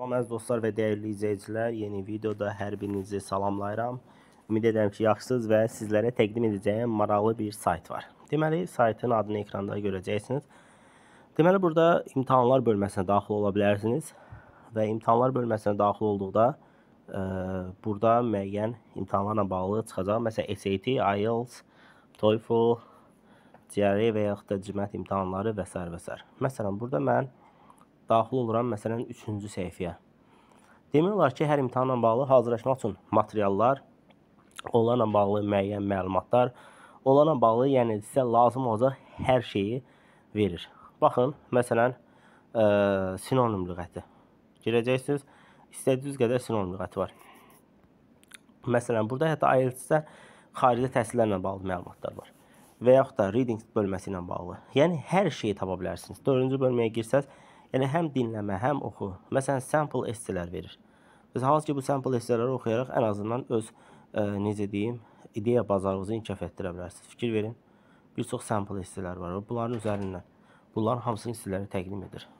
Salam əziz dostlar və dəyərli izləyicilər, yeni videoda hər birinizi salamlayıram. Ümid edirəm ki, yaxşısınız və sizlərə təqdim edəcəyim maraqlı bir sayt var. Deməli, saytın adını ekranda görəcəksiniz. Deməli, burada imtahanlar bölməsinə daxil ola bilərsiniz və imtahanlar bölməsinə daxil olduqda ə, e, burada müəyyən imtahanlarla bağlı çıxacaq. Məsələn, SAT, IELTS, TOEFL, GRE və yaxud da cəmiyyət imtahanları və s. və s. Məsələn, burada mən daxil oluram, məsələn, üçüncü səhifəyə. Demək olar ki, hər imtahanla bağlı hazırlaşmaq üçün materiallar, onlarla bağlı müəyyən məlumatlar, onlarla bağlı, yəni sizə lazım olacaq hər şeyi verir. Baxın, məsələn, ə, e, sinonim lüğəti. Girəcəksiniz, istədiyiniz qədər sinonim lüğəti var. Məsələn, burada hətta IELTS-də xarici təhsillərlə bağlı məlumatlar var və yaxud da reading bölməsi ilə bağlı. Yəni hər şeyi tapa bilərsiniz. 4-cü bölməyə girsəz, Yəni həm dinləmə, həm oxu. Məsələn, sample essələr verir. Biz hansı ki bu sample essələri oxuyaraq ən azından öz ə, e, necə deyim, ideya bazarınızı inkişaf etdirə bilərsiniz. Fikir verin. Bir çox sample essələr var. Bunların üzərindən bunların hamısını sizlərə təqdim edir.